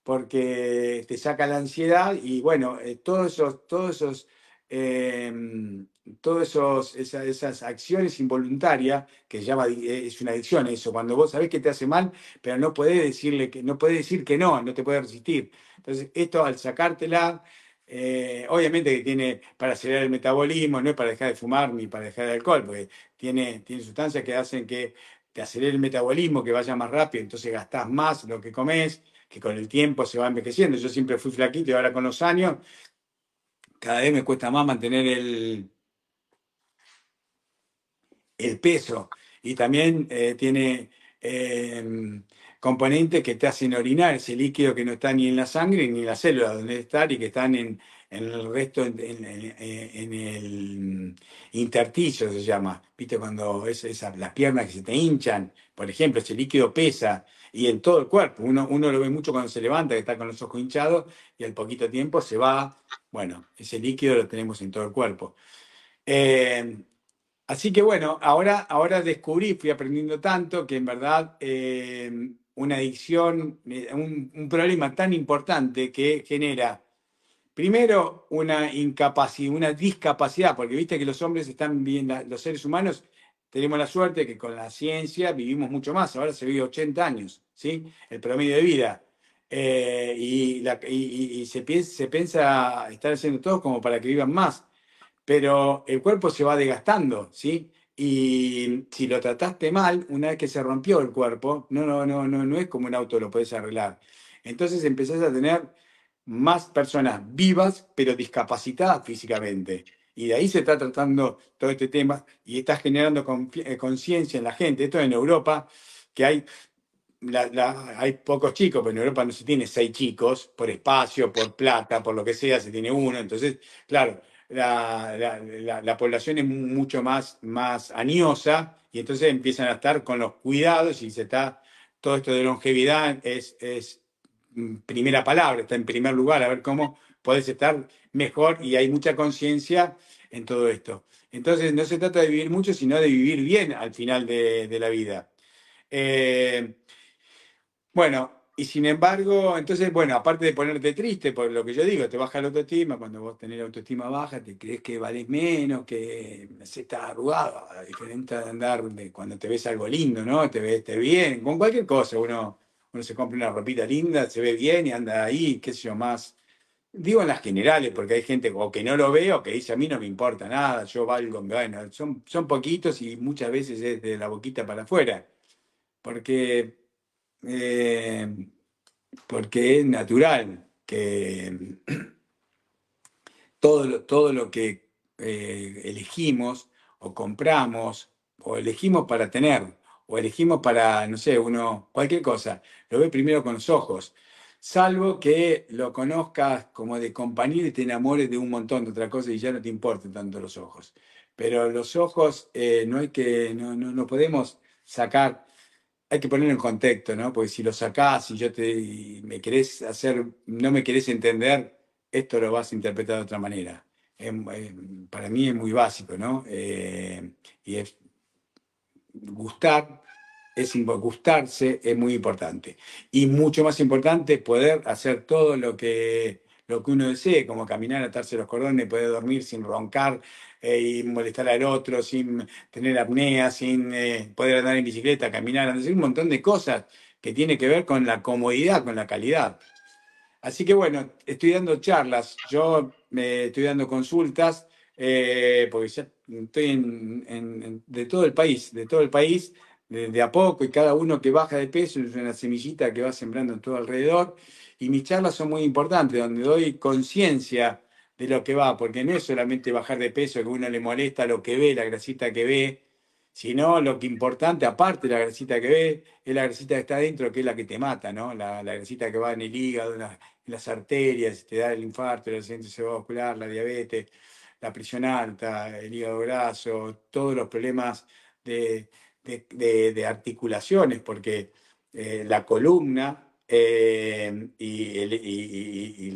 porque te saca la ansiedad y bueno, eh, todos esos, todos esos, em, todos esos, esas, acciones involuntarias, que ya eh, es una adicción eso, cuando vos sabés que te hace mal, pero no podés decirle que, no podés decir que no, no te puedes resistir. Entonces, esto al sacártela, eh, obviamente que tiene para acelerar el metabolismo, no es para dejar de fumar ni para dejar de alcohol, porque tiene, tiene sustancias que hacen que te acelere el metabolismo, que vaya más rápido, entonces gastás más lo que comes, que con el tiempo se va envejeciendo. Yo siempre fui flaquito y ahora con los años cada vez me cuesta más mantener el, el peso. Y también eh, tiene... Eh, componentes que te hacen orinar, ese líquido que no está ni en la sangre ni en la célula donde debe estar y que están en, el resto, en, el interticio se llama, viste cuando es, las piernas que se te hinchan, por ejemplo, ese líquido pesa y en todo el cuerpo, uno, uno lo ve mucho cuando se levanta, que está con los ojos hinchados y al poquito tiempo se va, bueno, ese líquido lo tenemos en todo el cuerpo. Eh, así que bueno, ahora, ahora descubrí, fui aprendiendo tanto que en verdad... Eh, una adicción, eh, un, problema tan importante que genera Primero, una incapacidad, una discapacidad, porque viste que los hombres están bien, los seres humanos tenemos la suerte que con la ciencia vivimos mucho más, ahora se vive 80 años, ¿sí? El promedio de vida. Eh, y, se, piensa, se piensa estar haciendo todo como para que vivan más, pero el cuerpo se va desgastando, ¿sí? Y si lo trataste mal, una vez que se rompió el cuerpo, no, no, no, no, no es como un auto, lo puedes arreglar. Entonces empezás a tener más personas vivas, pero discapacitadas físicamente. Y de ahí se está tratando todo este tema y estás generando eh, conciencia en la gente. Esto en Europa, que hay, hay pocos chicos, pero en Europa no se tiene seis chicos por espacio, por plata, por lo que sea, se tiene uno. Entonces, claro, la, población es mucho más, más añosa y entonces empiezan a estar con los cuidados y se está, todo esto de longevidad es, mm, primera palabra, está en primer lugar, a ver cómo podés estar mejor y hay mucha conciencia en todo esto. Entonces no se trata de vivir mucho, sino de vivir bien al final de, la vida. Eh, bueno, y sin embargo, entonces, bueno, aparte de ponerte triste por lo que yo digo, te baja la autoestima, cuando vos tenés autoestima baja, te crees que valés menos, que se está arrugado, diferente de andar cuando te ves algo lindo, ¿no? Te ves bien, con cualquier cosa, uno, uno se compra una ropita linda, se ve bien y anda ahí, qué sé yo, más. Digo en las generales, porque hay gente o que no lo veo que dice, a mí no me importa nada, yo valgo, bueno, son, son poquitos y muchas veces es de la boquita para afuera. Porque eh, porque es natural que todo, todo lo que eh, elegimos o compramos o elegimos para tener o elegimos para, no sé, uno, cualquier cosa, lo ve primero con los ojos, salvo que lo conozcas como de compañía y te enamores de un montón de otra cosa y ya no te importen tanto los ojos. Pero los ojos eh, no hay que, no, no podemos sacar hay que ponerlo en contexto, ¿no? Porque si lo sacás y yo te querés hacer, no me querés entender, esto lo vas a interpretar de otra manera. para mí es muy básico, ¿no? Eh, y es gustar, es gustarse es muy importante. Y mucho más importante es poder hacer todo lo que lo que uno desee, como caminar, atarse los cordones, poder dormir sin roncar eh, y molestar al otro, sin tener apnea, sin eh, poder andar en bicicleta, caminar, decir un montón de cosas que tiene que ver con la comodidad, con la calidad. Así que bueno, estoy dando charlas, yo me estoy dando consultas, eh, porque estoy en, de todo el país, de todo el país, de a poco, y cada uno que baja de peso es una semillita que va sembrando en todo alrededor y mis charlas son muy importantes, donde doy conciencia de lo que va, porque no es solamente bajar de peso, que a uno le molesta lo que ve, la grasita que ve, sino lo que importante, aparte de la grasita que ve, es la grasita que está adentro, que es la que te mata, ¿no? La, grasita que va en el hígado, en, las arterias, te da el infarto, el accidente cerebrovascular, la diabetes, la presión alta, el hígado graso, todos los problemas de, articulaciones, porque eh, la columna y, en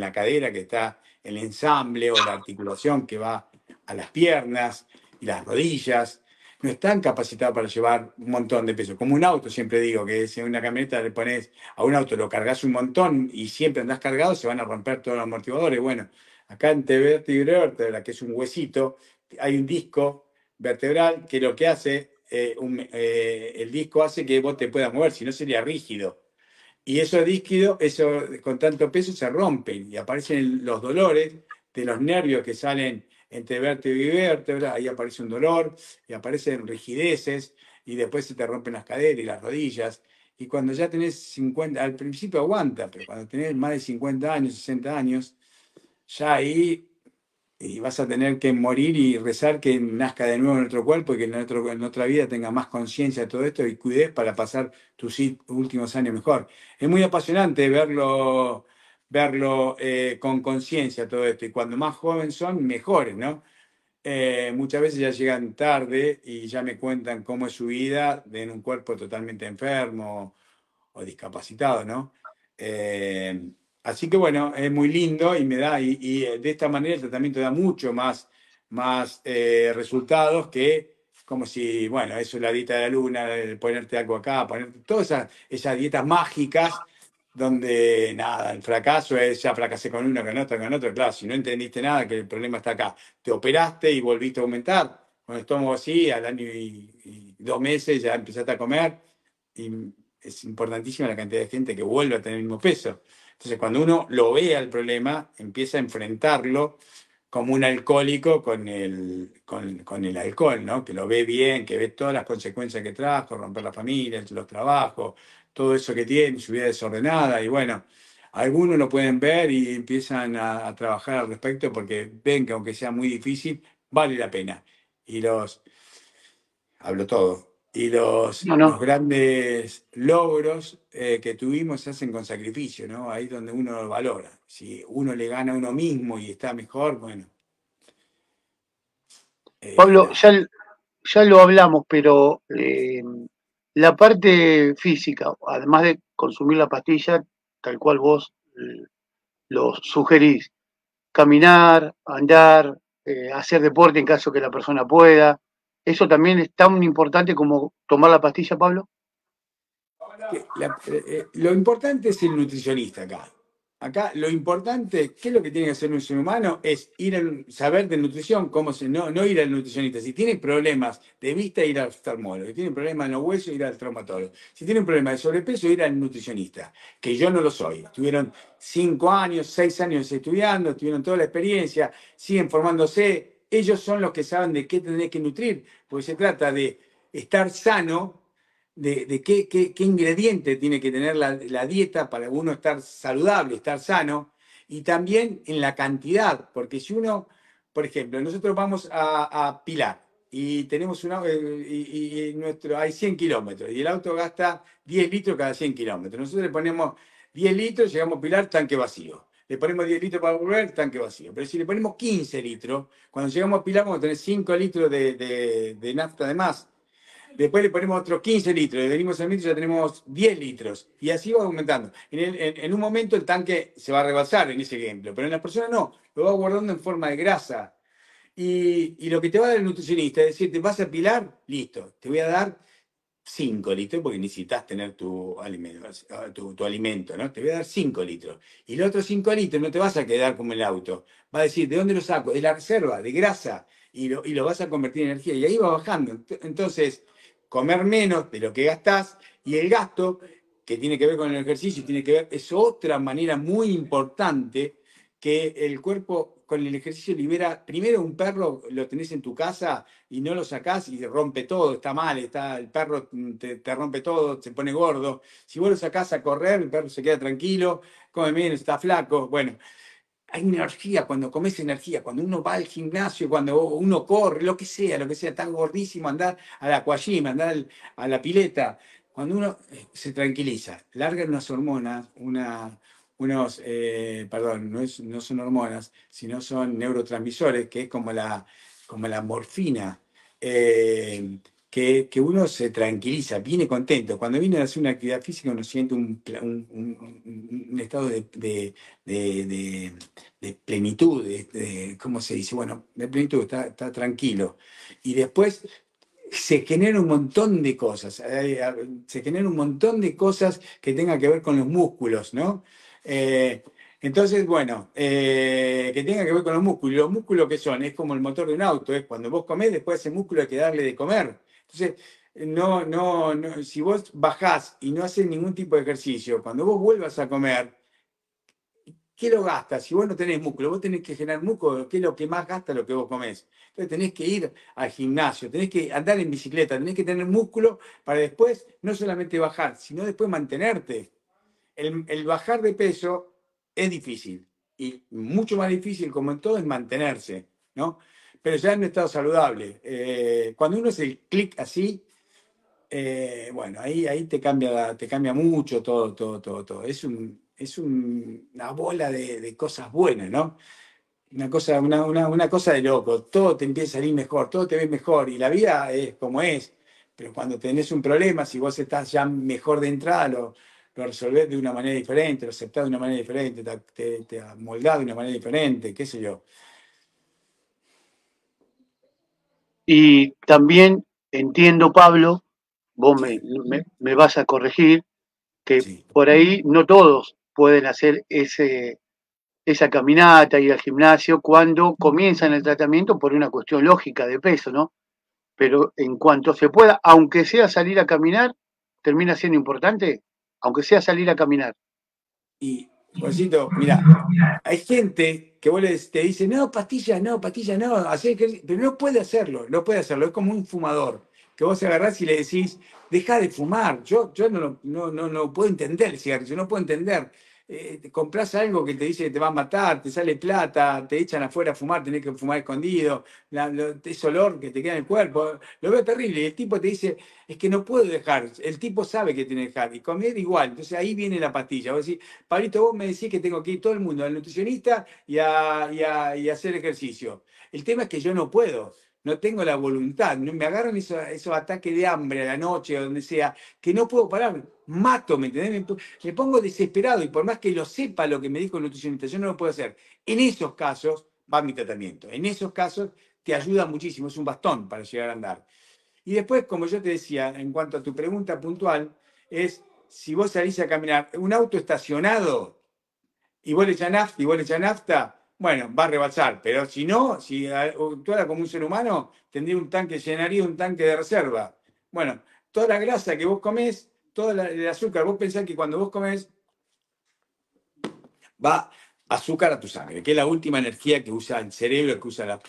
la cadera que está el ensamble o la articulación que va a las piernas y las rodillas. No están capacitados para llevar un montón de peso. Como un auto, siempre digo, que es en una camioneta le pones a un auto, lo cargas un montón y siempre andás cargado, se van a romper todos los amortiguadores. Bueno, acá en TV vertebral, que es un huesito, hay un disco vertebral que lo que hace eh, eh, el disco hace que vos te puedas mover, si no sería rígido. Y esos disquidos, eso, con tanto peso, se rompen y aparecen los dolores de los nervios que salen entre vértebra y vértebra, ahí aparece un dolor y aparecen rigideces y después se te rompen las caderas y las rodillas. Y cuando ya tenés 50, al principio aguanta, pero cuando tenés más de 50 años, 60 años, ya ahí y vas a tener que morir y rezar que nazca de nuevo en nuestro cuerpo y que en, en otra vida tenga más conciencia de todo esto y cuides para pasar tus últimos años mejor. Es muy apasionante verlo, verlo eh, con conciencia todo esto y cuando más jóvenes son, mejores, ¿no? Eh, muchas veces ya llegan tarde y ya me cuentan cómo es su vida en un cuerpo totalmente enfermo o, discapacitado, ¿no? Eh, Así que bueno, es muy lindo y me da, y, eh, de esta manera el tratamiento da mucho más, más eh, resultados que como si, bueno, eso es la dieta de la luna, ponerte agua acá, ponerte todas esas, dietas mágicas donde nada, el fracaso es ya fracasé con uno, con otro, con otro, Claro, si no entendiste nada, que el problema está acá. Te operaste y volviste a aumentar. cuando estamos así, al año y, y dos meses ya empezaste a comer. Y es importantísima la cantidad de gente que vuelve a tener el mismo peso. Entonces, cuando uno lo ve al problema, empieza a enfrentarlo como un alcohólico con el, con, el alcohol, ¿no? Que lo ve bien, que ve todas las consecuencias que trajo, romper la familia, los trabajos, todo eso que tiene, su vida desordenada, y bueno, algunos lo pueden ver y empiezan a, a trabajar al respecto porque ven que aunque sea muy difícil, vale la pena. Y los... Hablo todo. Y los, grandes logros eh, que tuvimos se hacen con sacrificio, ¿no? Ahí es donde uno lo valora. Si uno le gana a uno mismo y está mejor, bueno. Eh, Pablo, ya, lo hablamos, pero eh, la parte física, además de consumir la pastilla, tal cual vos lo sugerís, caminar, andar, hacer deporte en caso que la persona pueda, ¿Eso también es tan importante como tomar la pastilla, Pablo? Eh, eh, lo importante es el nutricionista acá. Acá lo importante, ¿qué es lo que tiene que hacer un ser humano? Es ir a saber de nutrición, cómo se, no, no ir al nutricionista. Si tiene problemas de vista, ir al oftalmólogo. Si tiene problemas en los huesos, ir al traumatólogo. Si tiene problemas de sobrepeso, ir al nutricionista, que yo no lo soy. Estuvieron cinco años, seis años estudiando, tuvieron toda la experiencia, siguen formándose, ellos son los que saben de qué tenés que nutrir, porque se trata de estar sano, de, qué, ingrediente tiene que tener la, dieta para uno estar saludable, estar sano, y también en la cantidad, porque si uno, por ejemplo, nosotros vamos a, Pilar y tenemos una, eh, y, nuestro, hay 100 kilómetros y el auto gasta 10 litros cada 100 kilómetros. Nosotros le ponemos 10 litros, llegamos a Pilar, tanque vacío le ponemos 10 litros para volver, tanque vacío. Pero si le ponemos 15 litros, cuando llegamos a Pilar vamos a tener 5 litros de, nafta de más. Después le ponemos otros 15 litros, le venimos al litro ya tenemos 10 litros. Y así va aumentando. En, un momento el tanque se va a rebasar en ese ejemplo, pero en las personas no, lo va guardando en forma de grasa. Y, y lo que te va a dar el nutricionista es decir, te vas a pilar, listo, te voy a dar 5 litros porque necesitas tener tu alimento, ah, tu, alimento, ¿no? Te voy a dar 5 litros. Y los otros 5 litros no te vas a quedar como el auto. Va a decir, ¿de dónde lo saco? De la reserva, de grasa. Y lo, y lo vas a convertir en energía. Y ahí va bajando. Entonces, comer menos de lo que gastás y el gasto que tiene que ver con el ejercicio, tiene que ver, es otra manera muy importante que el cuerpo con el ejercicio libera, primero un perro lo tenés en tu casa y no lo sacás y rompe todo, está mal, está, el perro te, rompe todo, se pone gordo. Si vos lo sacás a correr, el perro se queda tranquilo, come menos, está flaco. Bueno, hay energía, cuando comes energía, cuando uno va al gimnasio, cuando uno corre, lo que sea, lo que sea, tan gordísimo, andar a la cuajima, andar a la pileta, cuando uno eh, se tranquiliza, larga unas hormonas, una, unos, eh, perdón, no, es, no, son hormonas, sino son neurotransmisores, que es como la, como la morfina, eh, que, que, uno se tranquiliza, viene contento. Cuando viene a hacer una actividad física uno siente un, un, estado de, de, de, plenitud, ¿cómo se dice? Bueno, de plenitud, está, está tranquilo. Y después se genera un montón de cosas, eh, se genera un montón de cosas que tengan que ver con los músculos, ¿no? Eh, entonces, bueno, eh, que tenga que ver con los músculos. Los músculos que son, es como el motor de un auto, es cuando vos comés, después ese músculo hay que darle de comer. Entonces, no, no, si vos bajás y no haces ningún tipo de ejercicio, cuando vos vuelvas a comer, ¿qué lo gastas? Si vos no tenés músculo, vos tenés que generar músculo, ¿qué es lo que más gasta lo que vos comés? Entonces tenés que ir al gimnasio, tenés que andar en bicicleta, tenés que tener músculo para después no solamente bajar, sino después mantenerte el, bajar de peso es difícil y mucho más difícil, como en todo, es mantenerse, ¿no? Pero ya en un estado saludable. Eh, cuando uno hace el clic así, eh, bueno, ahí, ahí te, cambia, te cambia mucho todo, todo, todo, todo. Es, un, es una bola de, cosas buenas, ¿no? Una cosa, una, una, una cosa de loco. Todo te empieza a ir mejor, todo te ve mejor y la vida es como es. Pero cuando tenés un problema, si vos estás ya mejor de entrada, lo, lo resolvés de una manera diferente, lo aceptás de una manera diferente, te, te, de una manera diferente, qué sé yo. Y también entiendo, Pablo, vos me, vas a corregir, que por ahí no todos pueden hacer ese, esa caminata, ir al gimnasio, cuando comienzan el tratamiento por una cuestión lógica de peso, ¿no? Pero en cuanto se pueda, aunque sea salir a caminar, termina siendo importante aunque sea salir a caminar. Y, Juancito, mira, hay gente que vos te dice, no, pastillas, no, pastillas, no, pero no puede hacerlo, no puede hacerlo, es como un fumador, que vos agarrás y le decís, deja de fumar, yo, yo no, no, no, puedo entender el yo no puedo entender eh, compras algo que te dice que te va a matar, te sale plata, te echan afuera a fumar, tenés que fumar escondido, la, olor que te queda en el cuerpo, lo veo terrible. Y el tipo te dice, es que no puedo dejar, el tipo sabe que tiene que dejar, y comer igual. Entonces ahí viene la pastilla. Vos decís, Pablito, vos me decís que tengo que ir todo el mundo al nutricionista y y a, y hacer ejercicio. El tema es que yo no puedo no tengo la voluntad, me agarran esos, ataques de hambre a la noche o donde sea, que no puedo parar, mato, ¿me entendés? Me, pongo desesperado y por más que lo sepa lo que me dijo el nutricionista, yo no lo puedo hacer. En esos casos va mi tratamiento, en esos casos te ayuda muchísimo, es un bastón para llegar a andar. Y después, como yo te decía, en cuanto a tu pregunta puntual, es si vos salís a caminar, un auto estacionado y vos le nafta y vos le nafta, bueno, va a rebasar, pero si no, si actuara como un ser humano, tendría un tanque, llenaría un tanque de reserva. Bueno, toda la grasa que vos comés, todo el azúcar, vos pensás que cuando vos comés, va azúcar a tu sangre, que es la última energía que usa el cerebro, que usa,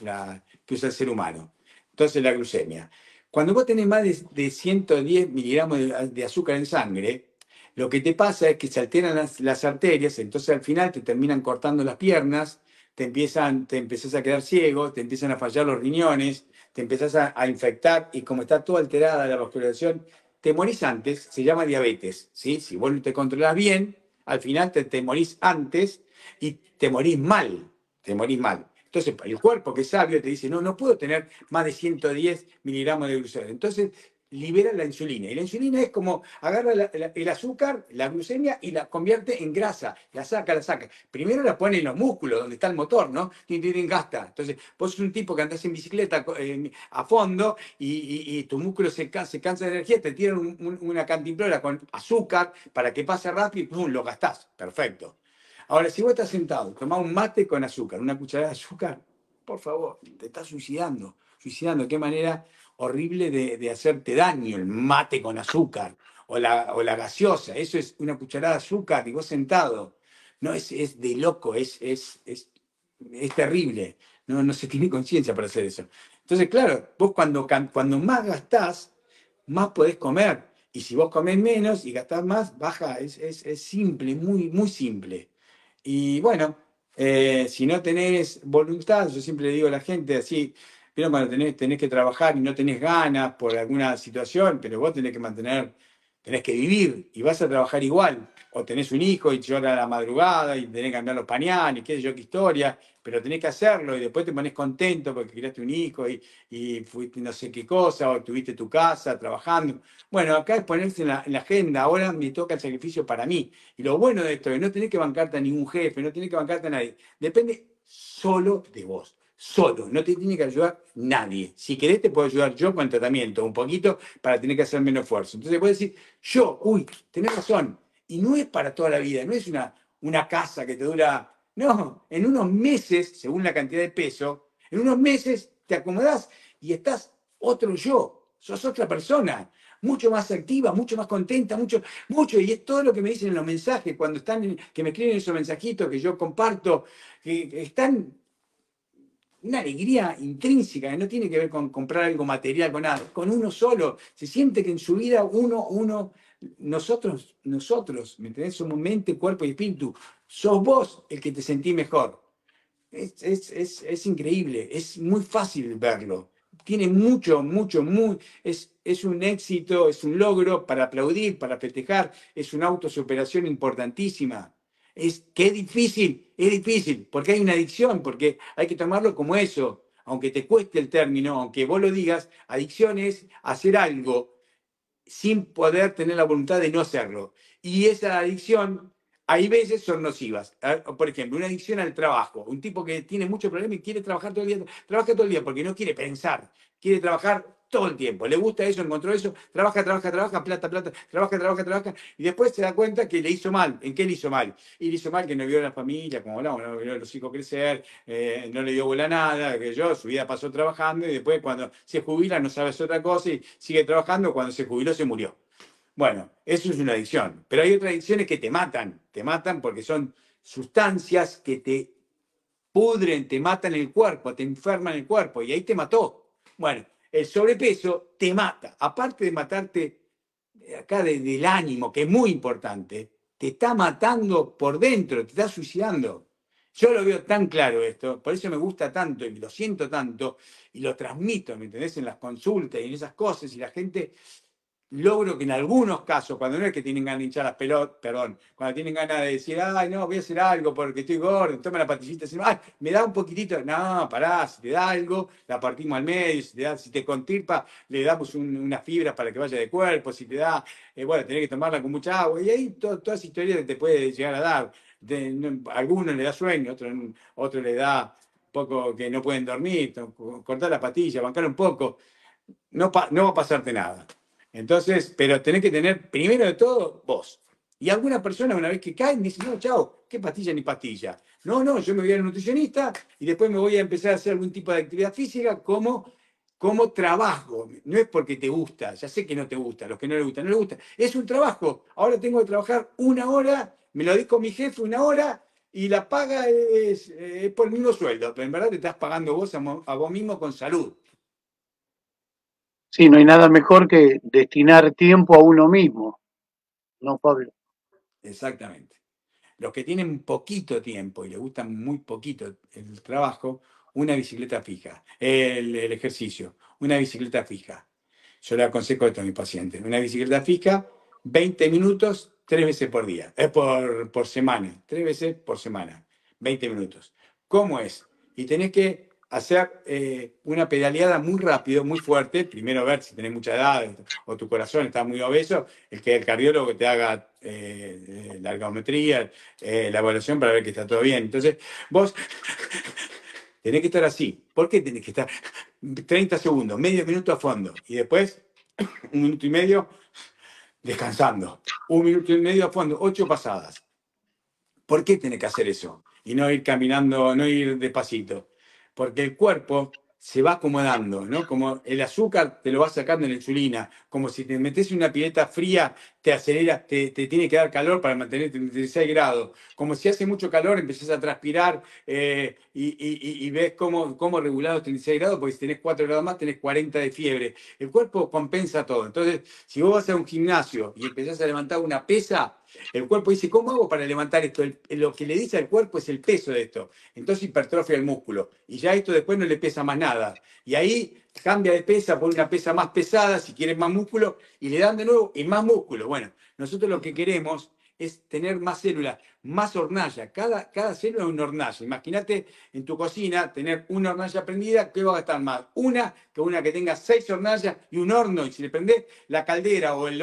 el ser humano. Entonces, la glucemia. Cuando vos tenés más de, 110 miligramos de, azúcar en sangre, lo que te pasa es que se alteran las arterias, entonces al final te terminan cortando las piernas, te empiezan, te a quedar ciego, te empiezan a fallar los riñones, te empiezas a, infectar y como está toda alterada la vascularización, te morís antes, se llama diabetes, ¿sí? Si vos no te controlás bien, al final te, te morís antes y te morís mal, te morís mal. Entonces, el cuerpo que es sabio te dice, no, no puedo tener más de 110 miligramos de glucosa. Entonces, libera la insulina. Y la insulina es como agarra el azúcar, la glucemia, y la convierte en grasa. La saca, la saca. Primero la pone en los músculos, donde está el motor, ¿no? Tienen gasta. Entonces, vos sos un tipo que andás en bicicleta a fondo y, tus músculos se, se cansan de energía, te tiran una cantimplora con azúcar para que pase rápido y ¡pum! lo gastás. Perfecto. Ahora, si vos estás sentado, tomás un mate con azúcar, una cucharada de azúcar, por favor, te estás suicidando. Suicidando, qué manera horrible de, hacerte daño, el mate con azúcar o la, o la, gaseosa. Eso es una cucharada de azúcar y vos sentado. No, es, es de loco, es, es, es, terrible. No, no se tiene conciencia para hacer eso. Entonces, claro, vos cuando, cuando más gastás, más podés comer. Y si vos comés menos y gastás más, baja. Es, es, simple, muy, muy simple. Y bueno, eh, si no tenés voluntad, yo siempre le digo a la gente así, pero tenés, que trabajar y no tenés ganas por alguna situación, pero vos tenés que mantener, tenés que vivir y vas a trabajar igual. O tenés un hijo y llora a la madrugada y tenés que cambiar los pañales, qué sé yo, qué historia, pero tenés que hacerlo y después te pones contento porque criaste un hijo y, fuiste no sé qué cosa, o tuviste tu casa trabajando. Bueno, acá es ponerse en la, en la agenda, ahora me toca el sacrificio para mí. Y lo bueno de esto es que no tenés que bancarte a ningún jefe, no tenés que bancarte a nadie. Depende solo de vos solo, no te tiene que ayudar nadie. Si querés, te puedo ayudar yo con tratamiento, un poquito, para tener que hacer menos esfuerzo. Entonces puedes decir, yo, uy, tenés razón. Y no es para toda la vida, no es una, una casa que te dura. No, en unos meses, según la cantidad de peso, en unos meses te acomodás y estás otro yo, sos otra persona, mucho más activa, mucho más contenta, mucho, mucho. Y es todo lo que me dicen en los mensajes, cuando están, que me escriben esos mensajitos que yo comparto, que están una alegría intrínseca que no tiene que ver con comprar algo material, con nada, con uno solo. Se siente que en su vida uno, uno, nosotros, nosotros, ¿me entendés? Somos mente, cuerpo y espíritu. Sos vos el que te sentí mejor. Es, increíble, es muy fácil verlo. Tiene mucho, mucho, muy, es, es un éxito, es un logro para aplaudir, para festejar, es una autosuperación importantísima es que es difícil, es difícil, porque hay una adicción, porque hay que tomarlo como eso, aunque te cueste el término, aunque vos lo digas, adicción es hacer algo sin poder tener la voluntad de no hacerlo. Y esa adicción, hay veces son nocivas. Por ejemplo, una adicción al trabajo. Un tipo que tiene muchos problemas y quiere trabajar todo el día, trabaja todo el día porque no quiere pensar, quiere trabajar todo el tiempo. Le gusta eso, encontró eso, trabaja, trabaja, trabaja, plata, plata, trabaja, trabaja, trabaja. Y después se da cuenta que le hizo mal. ¿En qué le hizo mal? Y le hizo mal que no vio a la familia, como hablamos, no vio a los hijos crecer, eh, no le dio bola nada, que yo, su vida pasó trabajando y después cuando se jubila no sabe otra cosa y sigue trabajando, cuando se jubiló se murió. Bueno, eso es una adicción. Pero hay otras adicciones que te matan, te matan porque son sustancias que te pudren, te matan el cuerpo, te enferman el cuerpo y ahí te mató. Bueno, el sobrepeso te mata. Aparte de matarte eh, acá del ánimo, que es muy importante, te está matando por dentro, te está suicidando. Yo lo veo tan claro esto, por eso me gusta tanto y lo siento tanto y lo transmito, ¿me entendés? En las consultas y en esas cosas y la gente logro que en algunos casos, cuando no es que tienen ganas de hinchar las pelotas, perdón, cuando tienen ganas de decir, ay, no, voy a hacer algo porque estoy gordo, toma la patillita me da un poquitito, no, pará, si te da algo, la partimos al medio, si te, contirpa, le damos unas fibras para que vaya de cuerpo, si te da, eh, bueno, tenés que tomarla con mucha agua, y ahí todas todas historias que te puede llegar a dar. algunos le da sueño, otro, otro le da poco que no pueden dormir, cortar la patilla, bancar un poco, no, no va a pasarte nada. Entonces, pero tenés que tener primero de todo vos. Y alguna persona, una vez que caen, dice, no, chao, qué pastilla ni pastilla. No, no, yo me voy a ir nutricionista y después me voy a empezar a hacer algún tipo de actividad física como, como trabajo. No es porque te gusta, ya sé que no te gusta, los que no le gusta, no le gusta. Es un trabajo. Ahora tengo que trabajar una hora, me lo dijo mi jefe una hora y la paga es, por el mismo sueldo. Pero en verdad te estás pagando vos a vos mismo con salud. Sí, no hay nada mejor que destinar tiempo a uno mismo, ¿no, Pablo? Exactamente. Los que tienen poquito tiempo y les gusta muy poquito el trabajo, una bicicleta fija, el, ejercicio, una bicicleta fija. Yo le aconsejo esto a mis pacientes, una bicicleta fija, 20 minutos, tres veces por día, eh, por, por semana, tres veces por semana, 20 minutos. ¿Cómo es? Y tenés que hacer eh, una pedaleada muy rápido, muy fuerte, primero ver si tenés mucha edad o tu corazón está muy obeso, el que el cardiólogo te haga eh, eh, la ergometría, la evaluación para ver que está todo bien. Entonces, vos tenés que estar así. ¿Por qué tenés que estar 30 segundos, medio minuto a fondo y después un minuto y medio descansando, un minuto y medio a fondo, ocho pasadas? ¿Por qué tenés que hacer eso? Y no ir caminando, no ir despacito porque el cuerpo se va acomodando, ¿no? Como el azúcar te lo va sacando en la insulina, como si te metes en una pileta fría, te aceleras, te, tiene que dar calor para mantenerte en 36 grados, como si hace mucho calor empiezas a transpirar eh, y, ves cómo, cómo regulado 36 grados, porque si tenés 4 grados más tenés 40 de fiebre. El cuerpo compensa todo. Entonces, si vos vas a un gimnasio y empezás a levantar una pesa, el cuerpo dice, ¿cómo hago para levantar esto? lo que le dice al cuerpo es el peso de esto. Entonces hipertrofia el músculo. Y ya esto después no le pesa más nada. Y ahí cambia de pesa, pone una pesa más pesada, si quieres más músculo, y le dan de nuevo y más músculo. Bueno, nosotros lo que queremos es tener más células, más hornalla. Cada, cada célula es una hornalla. Imagínate en tu cocina tener una hornalla prendida, ¿qué va a gastar más? Una que una que tenga seis hornallas y un horno. Y si le prendés la caldera o el,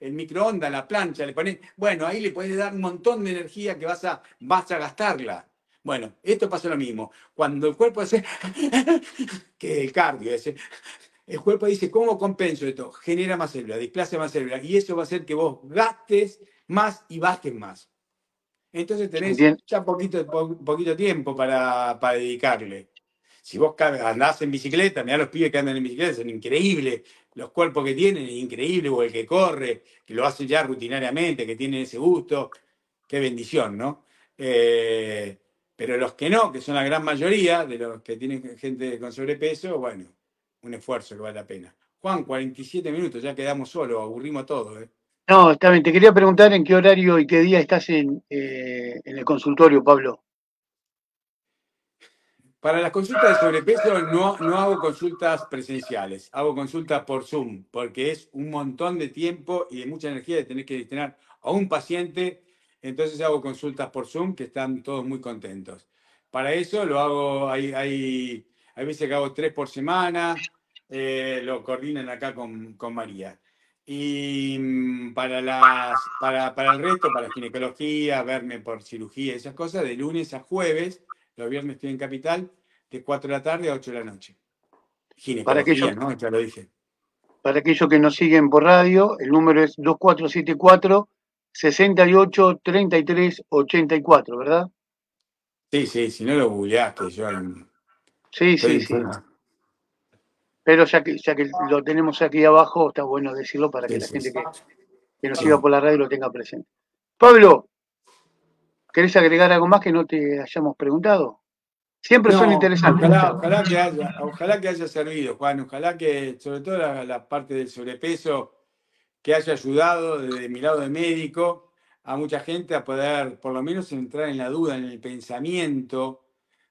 el, microondas, la plancha, le pones, bueno, ahí le puedes dar un montón de energía que vas a, a gastarla. Bueno, esto pasa lo mismo. Cuando el cuerpo hace que el cardio, ese el cuerpo dice, ¿cómo compenso esto? Genera más células, desplaza más células, y eso va a hacer que vos gastes más y bajes más. Entonces tenés ya poquito, tiempo para, dedicarle. Si vos andás en bicicleta, mirá los pibes que andan en bicicleta, son increíbles. Los cuerpos que tienen, increíble, o el que corre, que lo hace ya rutinariamente, que tiene ese gusto. Qué bendición, ¿no? Eh, pero los que no, que son la gran mayoría de los que tienen gente con sobrepeso, bueno, un esfuerzo que vale la pena. Juan, 47 minutos, ya quedamos solo aburrimos todo. ¿eh? No, está bien. Te quería preguntar en qué horario y qué día estás eh, en, el consultorio, Pablo. Para las consultas de sobrepeso no, no hago consultas presenciales, hago consultas por Zoom, porque es un montón de tiempo y de mucha energía de tener que destinar a un paciente, entonces hago consultas por Zoom que están todos muy contentos. Para eso lo hago, hay, hay, hay veces que hago tres por semana, eh, lo coordinan acá con, María. Y mm, para, las, para, el resto, para ginecología, verme por cirugía, esas cosas, de lunes a jueves, los viernes estoy en Capital, de 4 de la tarde a 8 de la noche. Ginecología, para ¿no? Ya lo dije. Para aquellos que nos siguen por radio, el número es 2474 68 ¿verdad? Sí, sí, si no lo googleaste, yo. Sí, sí, sí. Pero ya que, ya que lo tenemos aquí abajo, está bueno decirlo para que la gente que, que nos siga por la radio lo tenga presente. Pablo, ¿querés agregar algo más que no te hayamos preguntado? Siempre son interesantes. Ojalá, que haya, servido, Juan. Ojalá que, sobre todo la, la, parte del sobrepeso, que haya ayudado desde mi lado de médico a mucha gente a poder, por lo menos, entrar en la duda, en el pensamiento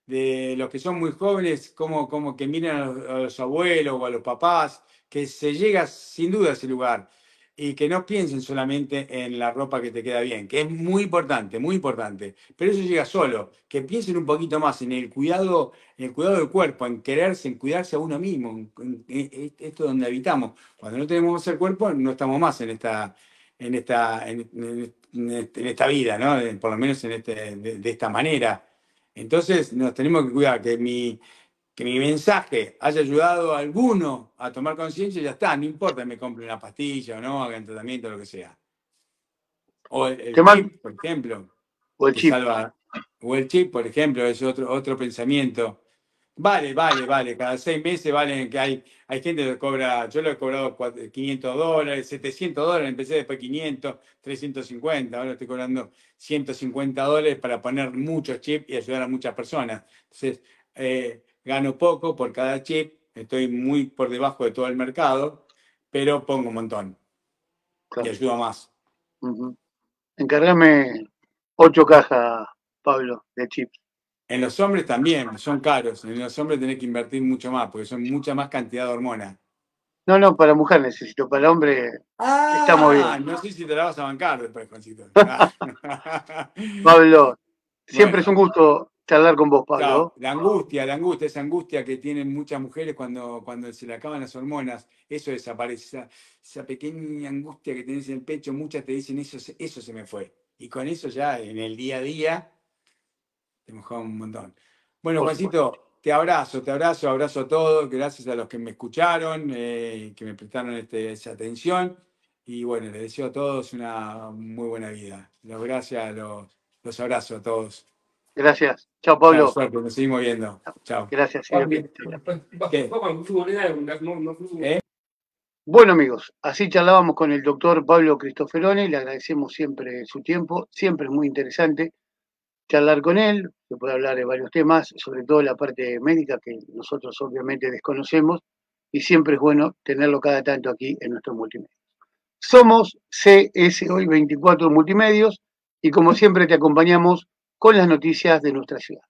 de los que son muy jóvenes, como, como que miran a los, abuelos o a los papás, que se llega sin duda a ese lugar y que no piensen solamente en la ropa que te queda bien, que es muy importante, muy importante, pero eso llega solo, que piensen un poquito más en el cuidado, el cuidado del cuerpo, en quererse, en cuidarse a uno mismo, esto es esto donde habitamos. Cuando no tenemos el cuerpo, no estamos más en esta, en esta, en, este, esta vida, ¿no? Por lo menos en este, de esta manera. Entonces nos tenemos que cuidar, que mi, que mi mensaje haya ayudado a alguno a tomar conciencia, ya está, no importa, me compre una pastilla o no, haga un tratamiento, lo que sea. O el, chip, por ejemplo. o el chip, por ejemplo, es otro, otro pensamiento Vale, vale, vale. Cada seis meses valen que hay, hay gente que cobra, yo lo he cobrado 500 eh, dólares, 700 dólares, empecé después 500, 350, ahora estoy cobrando 150 dólares para poner muchos chips y ayudar a muchas personas. Entonces, eh, gano poco por cada chip, estoy muy por debajo de todo el mercado, pero pongo un montón y ayudo más. Encargame ocho cajas, Pablo, de chips. En los hombres también, son caros. En los hombres tenés que invertir mucho más, porque son mucha más cantidad de hormonas. No, no, para mujer necesito, para hombre estamos ah, bien. No sé si te la vas a bancar después, Juancito. Pablo, siempre es un gusto charlar con vos, Pablo. la angustia, la angustia, esa angustia que tienen muchas mujeres cuando, cuando se le acaban las hormonas, eso desaparece, esa, pequeña angustia que tenés en el pecho, muchas te dicen eso, eso se me fue. Y con eso ya en el día a día un montón. Bueno, Juancito, te abrazo, te abrazo, abrazo a todos, gracias a los que me escucharon, eh, que me prestaron este, esa atención. Y bueno, les deseo a todos una muy buena vida. Los gracias, los, los abrazo a todos. Gracias. Chao, Pablo. nos seguimos viendo. Chao. Gracias. Bueno, amigos, así charlábamos con el doctor Pablo Cristoferone. Le agradecemos siempre su tiempo. Siempre es muy interesante charlar con él, se puede hablar de varios temas, sobre todo la parte médica que nosotros obviamente desconocemos y siempre es bueno tenerlo cada tanto aquí en nuestro multimedia. Somos CS Hoy 24 Multimedios y como siempre te acompañamos con las noticias de nuestra ciudad.